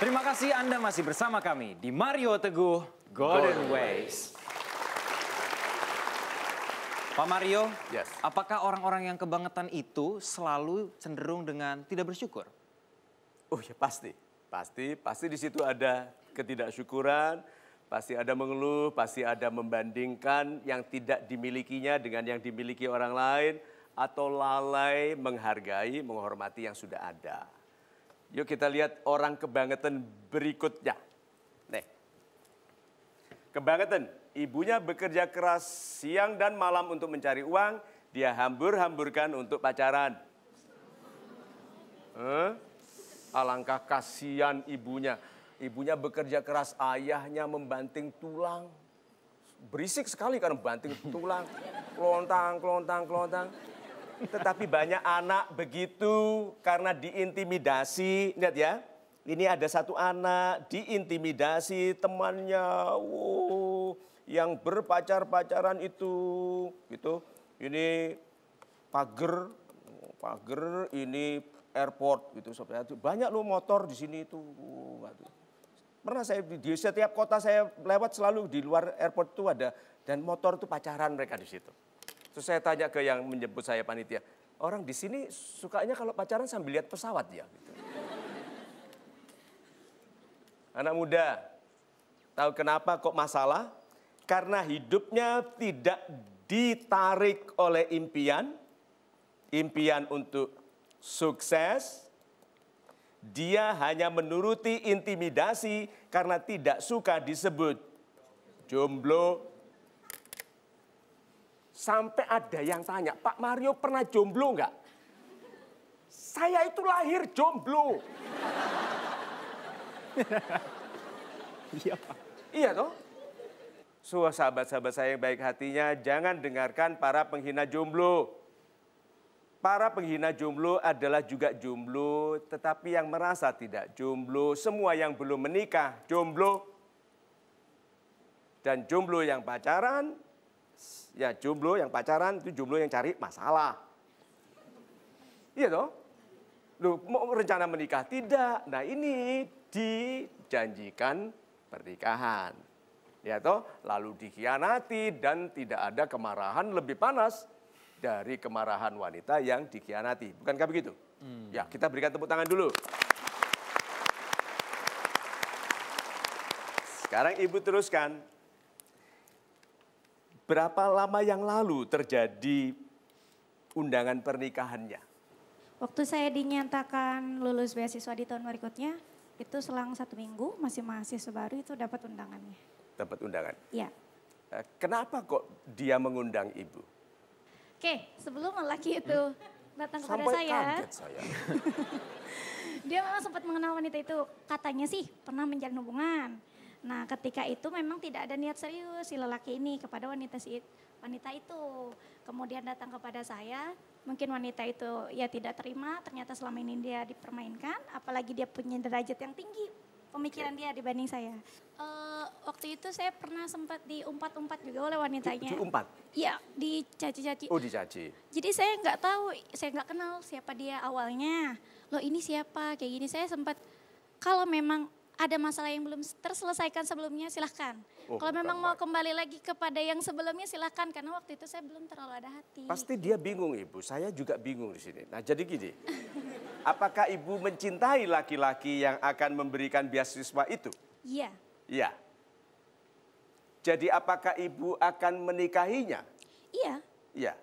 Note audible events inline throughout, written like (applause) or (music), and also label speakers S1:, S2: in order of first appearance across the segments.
S1: Terima kasih Anda masih bersama kami di Mario Teguh Golden, Ways. Pak Mario, yes. apakah orang-orang yang kebangetan itu selalu cenderung dengan tidak bersyukur? Oh ya pasti,
S2: pasti, pasti di situ ada ketidaksyukuran, pasti ada mengeluh, pasti ada membandingkan yang tidak dimilikinya dengan yang dimiliki orang lain, atau lalai menghargai, menghormati yang sudah ada. Yuk kita lihat orang kebangetan berikutnya. Nih. Kebangetan, ibunya bekerja keras siang dan malam untuk mencari uang, dia hambur-hamburkan untuk pacaran. Huh? Alangkah kasihan ibunya. Ibunya bekerja keras, ayahnya membanting tulang. Berisik sekali karena banting tulang. Kelontang, kelontang, kelontang. Tetapi banyak anak begitu karena diintimidasi. Lihat ya, ini ada satu anak diintimidasi temannya. Wow, yang berpacar-pacaran itu gitu. Ini pagar, pagar ini airport gitu sobat. Banyak loh motor di sini itu. Pernah saya di setiap kota saya lewat selalu di luar airport itu ada dan motor itu pacaran mereka di situ. Terus saya tanya ke yang menjemput saya panitia, orang di sini sukanya kalau pacaran sambil lihat pesawat ya. Gitu. Anak muda, tahu kenapa kok masalah? Karena hidupnya tidak ditarik oleh impian, impian untuk sukses. Dia hanya menuruti intimidasi karena tidak suka disebut jomblo Sampai ada yang tanya, Pak Mario pernah jomblo nggak? Saya itu lahir jomblo. Iya Pak. Iya toh? So, sahabat-sahabat saya yang baik hatinya, jangan dengarkan para penghina jomblo. Para penghina jomblo adalah juga jomblo, tetapi yang merasa tidak jomblo, semua yang belum menikah jomblo, dan jomblo yang pacaran Ya jomblo yang pacaran itu jomblo yang cari masalah. Iya toh? lu mau rencana menikah? Tidak. Nah ini dijanjikan pernikahan. Ya toh, lalu dikhianati dan tidak ada kemarahan lebih panas dari kemarahan wanita yang dikhianati. Bukankah begitu? Hmm. Ya, kita berikan tepuk tangan dulu. Sekarang ibu teruskan berapa lama yang lalu terjadi undangan pernikahannya?
S3: Waktu saya dinyatakan lulus beasiswa di tahun berikutnya, itu selang satu minggu masih mahasiswa baru itu dapat undangannya.
S2: Dapat undangan? Iya. Eh, kenapa kok dia mengundang ibu?
S3: Oke, sebelum lelaki itu hmm? datang kepada Sampai saya. Kaget saya. (laughs) dia memang sempat mengenal wanita itu. Katanya sih pernah menjalin hubungan. Nah, ketika itu memang tidak ada niat serius si lelaki ini kepada wanita si wanita itu. Kemudian datang kepada saya, mungkin wanita itu ya tidak terima, ternyata selama ini dia dipermainkan, apalagi dia punya derajat yang tinggi pemikiran dia dibanding saya. Uh, waktu itu saya pernah sempat diumpat-umpat juga oleh wanitanya. Diumpat? Iya, dicaci-caci. Oh, dicaci. Jadi saya nggak tahu, saya nggak kenal siapa dia awalnya. Loh ini siapa, kayak gini. Saya sempat, kalau memang ada masalah yang belum terselesaikan sebelumnya silahkan. Oh, Kalau memang mau kembali lagi kepada yang sebelumnya silahkan karena waktu itu saya belum terlalu ada hati.
S2: Pasti dia bingung ibu, saya juga bingung di sini. Nah jadi gini, apakah ibu mencintai laki-laki yang akan memberikan beasiswa itu? Iya. Iya. Jadi apakah ibu akan menikahinya? Iya. Iya.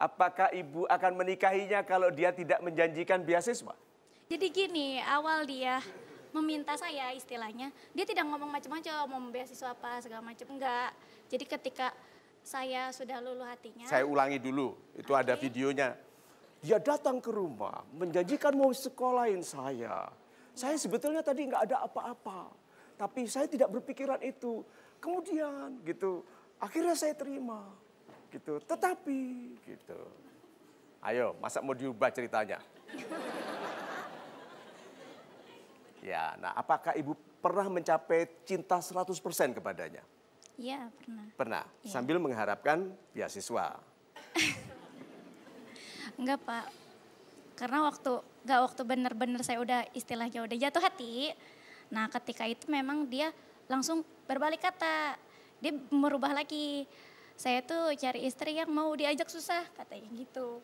S2: Apakah ibu akan menikahinya kalau dia tidak menjanjikan beasiswa?
S3: Jadi gini, awal dia meminta saya istilahnya dia tidak ngomong macam-macam mau beasiswa apa segala macam enggak jadi ketika saya sudah luluh hatinya saya
S2: ulangi dulu itu okay. ada videonya dia datang ke rumah menjanjikan mau sekolahin saya saya sebetulnya tadi nggak ada apa-apa tapi saya tidak berpikiran itu kemudian gitu akhirnya saya terima gitu tetapi gitu ayo masa mau diubah ceritanya (laughs) Ya, nah apakah Ibu pernah mencapai cinta 100% kepadanya?
S3: Iya, pernah.
S2: Pernah, ya. sambil mengharapkan beasiswa. (laughs)
S3: Enggak, Pak. Karena waktu enggak waktu benar-benar saya udah istilahnya udah jatuh hati. Nah, ketika itu memang dia langsung berbalik kata. Dia merubah lagi. Saya tuh cari istri yang mau diajak susah, katanya gitu.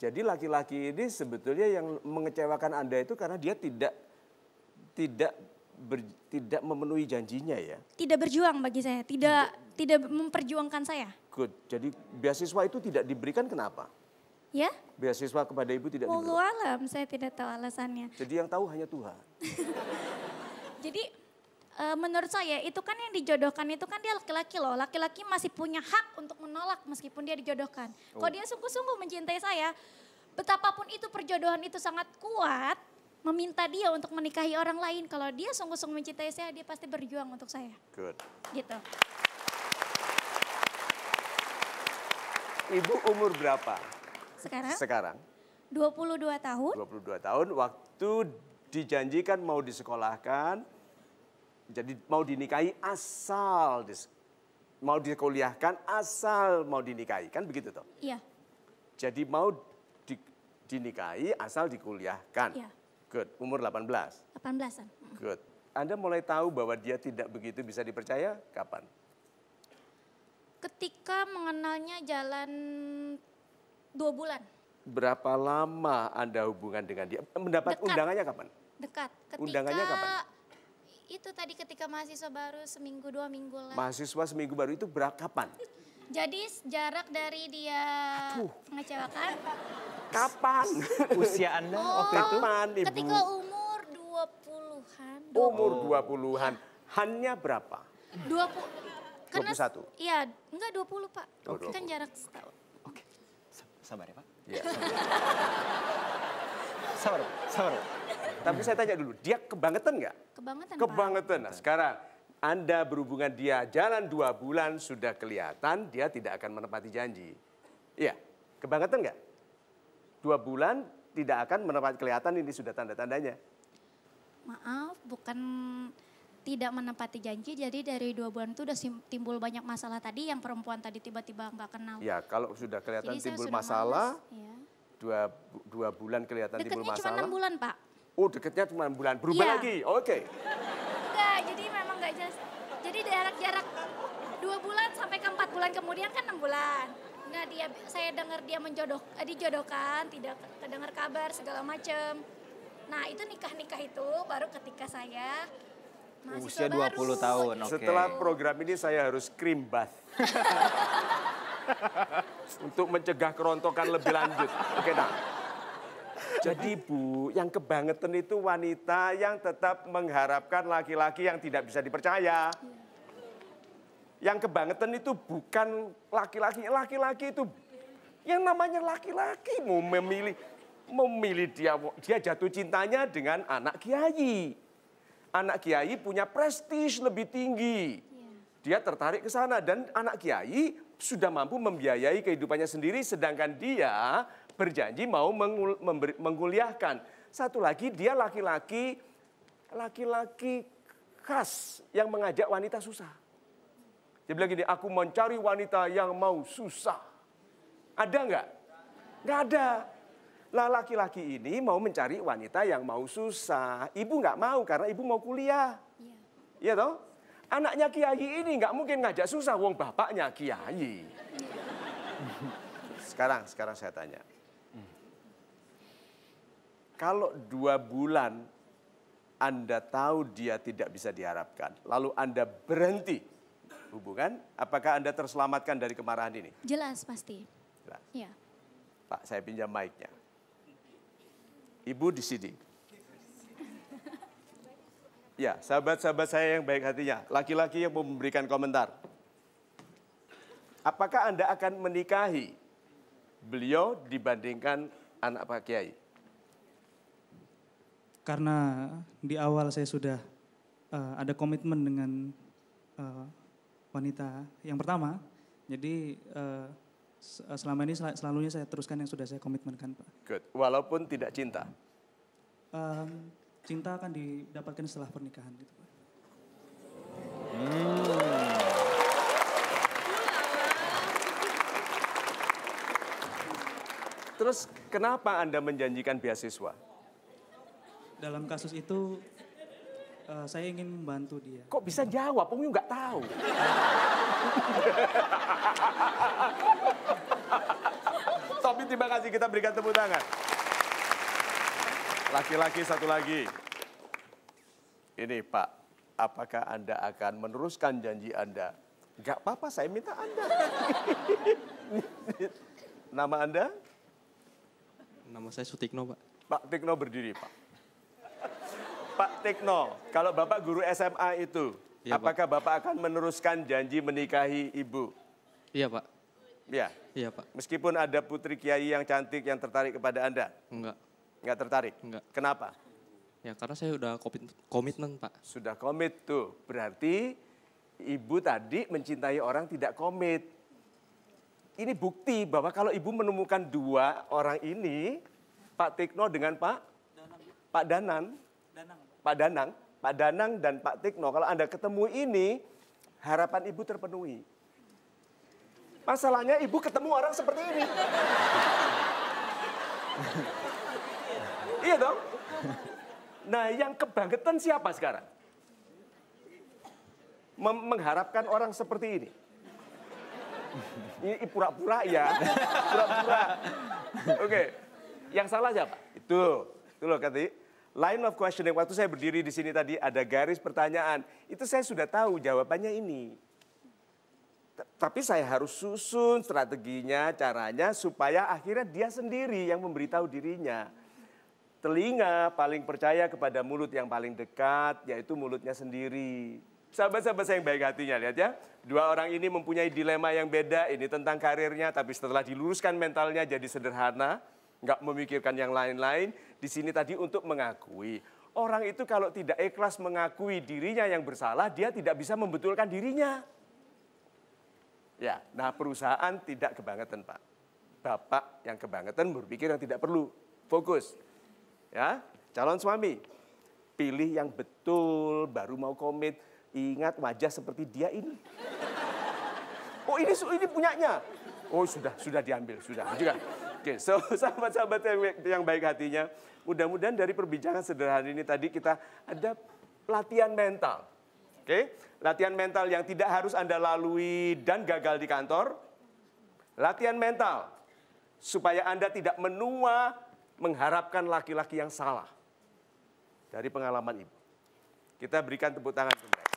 S2: Jadi laki-laki ini sebetulnya yang mengecewakan Anda itu karena dia tidak tidak ber, tidak memenuhi janjinya ya.
S3: Tidak berjuang bagi saya, tidak tidak memperjuangkan saya.
S2: Good. Jadi beasiswa itu tidak diberikan kenapa? Ya? Beasiswa kepada ibu tidak Walau diberikan.
S3: alam, saya tidak tahu alasannya.
S2: Jadi yang tahu hanya Tuhan.
S3: (laughs) Jadi e, menurut saya itu kan yang dijodohkan itu kan dia laki-laki loh. Laki-laki masih punya hak untuk menolak meskipun dia dijodohkan. Oh. Kalau dia sungguh-sungguh mencintai saya, betapapun itu perjodohan itu sangat kuat, meminta dia untuk menikahi orang lain. Kalau dia sungguh-sungguh mencintai saya, dia pasti berjuang untuk saya. Good. Gitu.
S2: Ibu umur berapa? Sekarang? Sekarang.
S3: 22 tahun.
S2: 22 tahun, waktu dijanjikan mau disekolahkan, jadi mau dinikahi asal, dis, mau dikuliahkan asal mau dinikahi, kan begitu toh? Iya. Jadi mau di, dinikahi asal dikuliahkan. Iya. Good. Umur 18? 18-an. Good. Anda mulai tahu bahwa dia tidak begitu bisa dipercaya kapan?
S3: Ketika mengenalnya jalan dua bulan.
S2: Berapa lama Anda hubungan dengan dia? Mendapat Dekat. undangannya kapan? Dekat. Ketika undangannya kapan?
S3: Itu tadi ketika mahasiswa baru seminggu dua minggu lah.
S2: Mahasiswa seminggu baru itu berapa kapan?
S3: Jadi jarak dari dia Aduh. mengecewakan. Kapan? Usia
S2: Anda oh, waktu itu? Kapan, Ibu? Ketika
S3: umur 20-an. Umur
S2: 20-an. Hanya berapa?
S3: 20.
S1: Karena, 21?
S3: Iya, enggak 20 Pak. Oh, 20. Kan jarak setahun. Oke, Okay.
S1: sabar ya Pak. Iya. (laughs) sabar, sabar. sabar. Tapi saya
S2: tanya dulu, dia kebangetan enggak? Kebangetan, Kebangetan. Pak. Kebangetan. Nah, sekarang anda berhubungan dia jalan dua bulan sudah kelihatan dia tidak akan menepati janji. Iya, kebangetan nggak? Dua bulan tidak akan menepati kelihatan ini sudah tanda-tandanya.
S3: Maaf, bukan tidak menepati janji jadi dari dua bulan itu sudah timbul banyak masalah tadi yang perempuan tadi tiba-tiba nggak kenal. Ya
S2: kalau sudah kelihatan jadi timbul masalah, ya. dua, dua bulan kelihatan Deketnya timbul masalah. Deketnya cuma enam bulan pak. Oh deketnya cuma bulan, berubah ya. lagi, oke. Okay
S3: jarak-jarak dua bulan sampai ke empat bulan kemudian kan enam bulan. Nah dia saya dengar dia menjodoh eh, dijodohkan, tidak kedengar kabar segala macam. Nah itu nikah nikah itu baru ketika saya
S2: masih Usia 20 baru. tahun, Okay. Setelah program ini saya harus krim bath. (laughs) Untuk mencegah kerontokan lebih lanjut. Oke, okay, nah. Jadi Bu, yang kebangetan itu wanita yang tetap mengharapkan laki-laki yang tidak bisa dipercaya. Ya. Yang kebangetan itu bukan laki-laki. Laki-laki itu yang namanya laki-laki mau memilih memilih dia dia jatuh cintanya dengan anak kiai. Anak kiai punya prestis lebih tinggi. Iya. Dia tertarik ke sana dan anak kiai sudah mampu membiayai kehidupannya sendiri sedangkan dia berjanji mau mengul, memberi, mengkuliahkan. Satu lagi dia laki-laki laki-laki khas yang mengajak wanita susah. Dia bilang gini, aku mencari wanita yang mau susah. Ada nggak? Nggak ada. Lah laki-laki ini mau mencari wanita yang mau susah. Ibu nggak mau karena ibu mau kuliah. Iya, iya toh? Anaknya kiai ini nggak mungkin ngajak susah wong bapaknya kiai. (laughs) Sekarang, sekarang saya tanya. Kalau dua bulan anda tahu dia tidak bisa diharapkan, lalu Anda berhenti hubungan, apakah Anda terselamatkan dari kemarahan ini?
S3: Jelas, pasti. Jelas. Ya.
S2: Pak, saya pinjam mic-nya. Ibu di sini. (laughs) Ya, sahabat-sahabat saya yang baik hatinya, laki-laki yang mau memberikan komentar. Apakah Anda akan menikahi beliau dibandingkan anak Pak Kiai?
S1: Karena di awal saya sudah uh, ada komitmen dengan uh, wanita yang pertama. Jadi uh, selama ini sel selalunya saya teruskan yang sudah saya komitmenkan, Pak.
S2: Good. Walaupun tidak cinta.
S1: Um, cinta akan didapatkan setelah pernikahan gitu, Pak. Hmm.
S2: Terus kenapa Anda menjanjikan beasiswa?
S1: Dalam kasus itu Uh, saya ingin membantu dia. Kok bisa jawab? Umi nggak tahu.
S2: (laughs) Tapi terima kasih kita berikan tepuk tangan. Laki-laki satu lagi. Ini Pak, apakah Anda akan meneruskan janji Anda? Gak apa-apa, saya minta Anda. (laughs) Nama Anda? Nama saya Sutikno, Pak. Pak Tikno berdiri, Pak. Pak Tekno, kalau Bapak guru SMA itu, ya, apakah Pak. Bapak akan meneruskan janji menikahi Ibu? Iya, Pak. Iya. Iya, Pak. Meskipun ada putri kiai yang cantik yang tertarik kepada Anda? Enggak. Enggak tertarik? Enggak. Kenapa?
S1: Ya, karena saya sudah komitmen, Pak.
S2: Sudah komit tuh. Berarti Ibu tadi mencintai orang tidak komit. Ini bukti bahwa kalau Ibu menemukan dua orang ini, Pak Tekno dengan Pak Danang. Pak Danan. Danang. Pak Danang, Pak Danang dan Pak Tikno, kalau Anda ketemu ini, harapan Ibu terpenuhi. Masalahnya Ibu ketemu orang seperti ini. iya dong? Nah yang kebangetan siapa sekarang? Mem mengharapkan orang seperti ini. Ini pura-pura ya, pura-pura. Oke, yang salah siapa? Itu, itu loh Kati line of questioning waktu saya berdiri di sini tadi ada garis pertanyaan. Itu saya sudah tahu jawabannya ini. Tapi saya harus susun strateginya, caranya supaya akhirnya dia sendiri yang memberitahu dirinya. Telinga paling percaya kepada mulut yang paling dekat, yaitu mulutnya sendiri. Sahabat-sahabat saya yang baik hatinya, lihat ya. Dua orang ini mempunyai dilema yang beda, ini tentang karirnya, tapi setelah diluruskan mentalnya jadi sederhana nggak memikirkan yang lain-lain. Di sini tadi untuk mengakui. Orang itu kalau tidak ikhlas mengakui dirinya yang bersalah, dia tidak bisa membetulkan dirinya. Ya, nah perusahaan tidak kebangetan Pak. Bapak yang kebangetan berpikir yang tidak perlu. Fokus. Ya, calon suami. Pilih yang betul, baru mau komit. Ingat wajah seperti dia ini. Oh ini ini punyanya. Oh sudah sudah diambil sudah juga. Oke, okay, so (laughs) sahabat-sahabat yang, yang baik hatinya, mudah-mudahan dari perbincangan sederhana ini tadi kita ada latihan mental. Oke, okay? latihan mental yang tidak harus Anda lalui dan gagal di kantor. Latihan mental supaya Anda tidak menua mengharapkan laki-laki yang salah. Dari pengalaman Ibu. Kita berikan tepuk tangan kembali.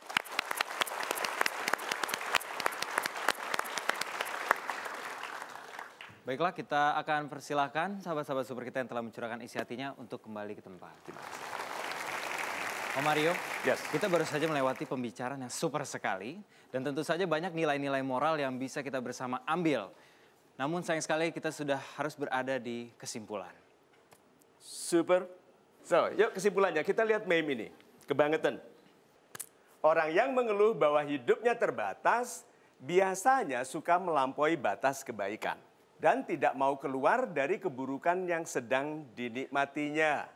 S1: Baiklah, kita akan persilahkan sahabat-sahabat super kita yang telah mencurahkan isi hatinya untuk kembali ke tempat. Terima Om Mario, yes. kita baru saja melewati pembicaraan yang super sekali. Dan tentu saja banyak nilai-nilai moral yang bisa kita bersama ambil. Namun sayang sekali kita sudah harus berada di kesimpulan. Super. So, yuk kesimpulannya. Kita lihat
S2: meme ini. Kebangetan. Orang yang mengeluh bahwa hidupnya terbatas, biasanya suka melampaui batas kebaikan dan tidak mau keluar dari keburukan yang sedang dinikmatinya.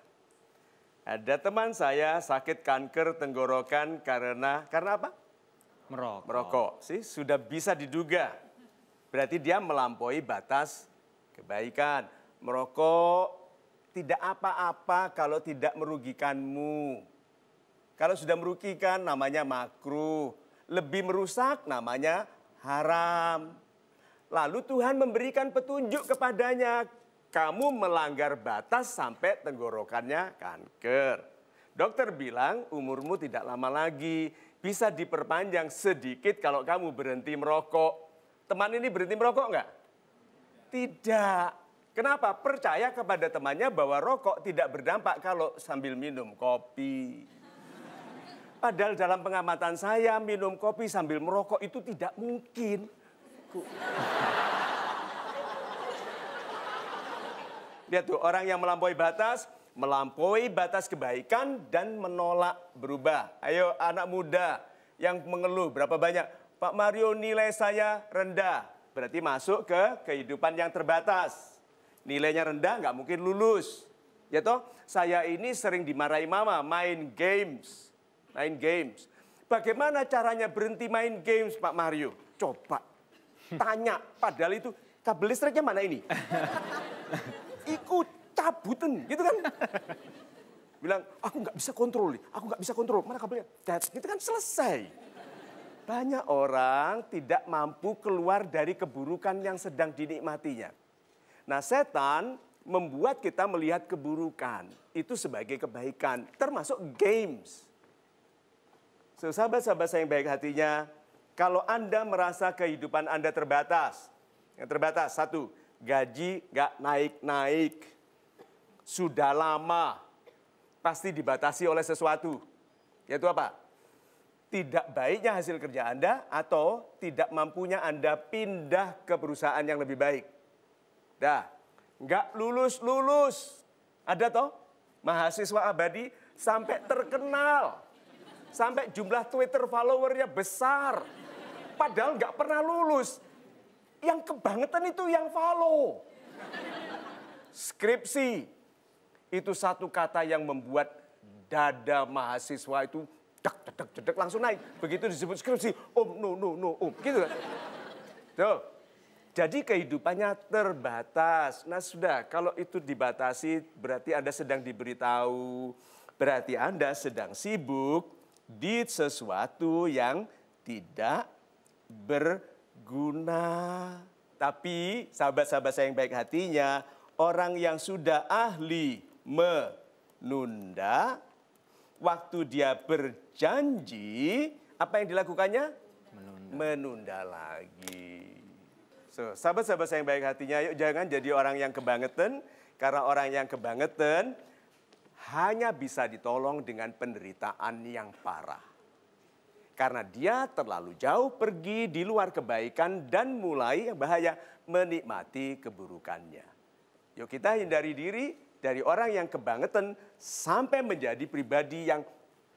S2: Ada teman saya sakit kanker tenggorokan karena karena apa?
S1: Merokok. Merokok.
S2: Sih sudah bisa diduga. Berarti dia melampaui batas kebaikan. Merokok tidak apa-apa kalau tidak merugikanmu. Kalau sudah merugikan namanya makruh, lebih merusak namanya haram. Lalu Tuhan memberikan petunjuk kepadanya. Kamu melanggar batas sampai tenggorokannya kanker. Dokter bilang umurmu tidak lama lagi. Bisa diperpanjang sedikit kalau kamu berhenti merokok. Teman ini berhenti merokok enggak? Tidak. Kenapa? Percaya kepada temannya bahwa rokok tidak berdampak kalau sambil minum kopi. Padahal dalam pengamatan saya minum kopi sambil merokok itu tidak mungkin buku. (laughs) Lihat tuh, orang yang melampaui batas, melampaui batas kebaikan dan menolak berubah. Ayo anak muda yang mengeluh berapa banyak? Pak Mario nilai saya rendah. Berarti masuk ke kehidupan yang terbatas. Nilainya rendah nggak mungkin lulus. Ya toh, saya ini sering dimarahi mama main games. Main games. Bagaimana caranya berhenti main games Pak Mario? Coba Tanya, padahal itu kabel listriknya mana ini? (laughs) ikut cabutin gitu kan? Bilang, aku nggak bisa kontrol nih, aku nggak bisa kontrol, mana kabelnya? That's, gitu kan selesai. Banyak orang tidak mampu keluar dari keburukan yang sedang dinikmatinya. Nah setan membuat kita melihat keburukan itu sebagai kebaikan, termasuk games. So, sahabat-sahabat saya yang baik hatinya, kalau Anda merasa kehidupan Anda terbatas. Yang terbatas, satu, gaji gak naik-naik. Sudah lama, pasti dibatasi oleh sesuatu. Yaitu apa? Tidak baiknya hasil kerja Anda atau tidak mampunya Anda pindah ke perusahaan yang lebih baik. Dah, gak lulus-lulus. Ada toh mahasiswa abadi sampai terkenal. Sampai jumlah Twitter followernya besar. Padahal nggak pernah lulus. Yang kebangetan itu yang follow. Skripsi. Itu satu kata yang membuat dada mahasiswa itu dek, dek, dek, dek, langsung naik. Begitu disebut skripsi, om, no, no, no, om. Gitu kan. Tuh. Jadi kehidupannya terbatas. Nah sudah, kalau itu dibatasi berarti Anda sedang diberitahu. Berarti Anda sedang sibuk di sesuatu yang tidak berguna. Tapi sahabat-sahabat saya yang baik hatinya, orang yang sudah ahli menunda, waktu dia berjanji, apa yang dilakukannya? Menunda, Menunda lagi. So, sahabat-sahabat saya yang baik hatinya, yuk jangan jadi orang yang kebangetan. Karena orang yang kebangetan hanya bisa ditolong dengan penderitaan yang parah karena dia terlalu jauh pergi di luar kebaikan dan mulai yang bahaya menikmati keburukannya. Yuk kita hindari diri dari orang yang kebangetan sampai menjadi pribadi yang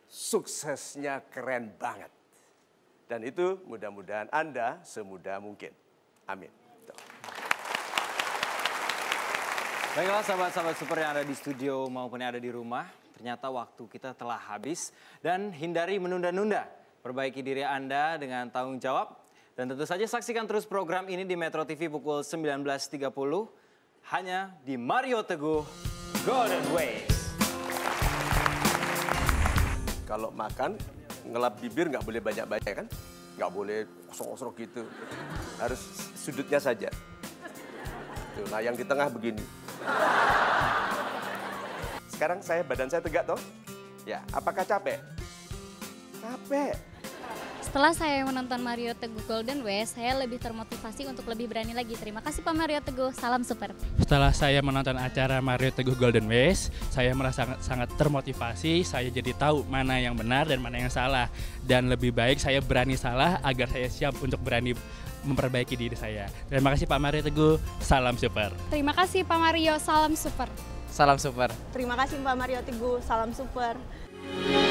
S2: suksesnya keren banget. Dan itu mudah-mudahan
S1: Anda semudah mungkin. Amin. Baiklah sahabat-sahabat super yang ada di studio maupun yang ada di rumah, ternyata waktu kita telah habis dan hindari menunda-nunda Perbaiki diri Anda dengan tanggung jawab. Dan tentu saja saksikan terus program ini di Metro TV pukul 19.30 hanya di Mario Teguh Golden Ways.
S2: Kalau makan, ngelap bibir nggak boleh banyak-banyak kan? Nggak boleh kosong-kosong gitu. Harus sudutnya saja. Tuh, nah yang di tengah begini. Sekarang saya badan saya tegak toh? Ya, apakah capek?
S3: Capek. Setelah saya menonton Mario Teguh Golden West, saya lebih termotivasi untuk lebih berani lagi. Terima kasih Pak Mario Teguh, salam super.
S1: Setelah saya menonton acara Mario Teguh Golden West, saya merasa sangat, sangat termotivasi, saya jadi tahu mana yang benar dan mana yang salah. Dan lebih baik saya berani salah agar saya siap untuk berani memperbaiki diri saya. Terima kasih Pak Mario Teguh, salam super.
S3: Terima kasih Pak Mario, salam super.
S1: Salam super.
S3: Terima kasih Pak Mario Teguh, salam super.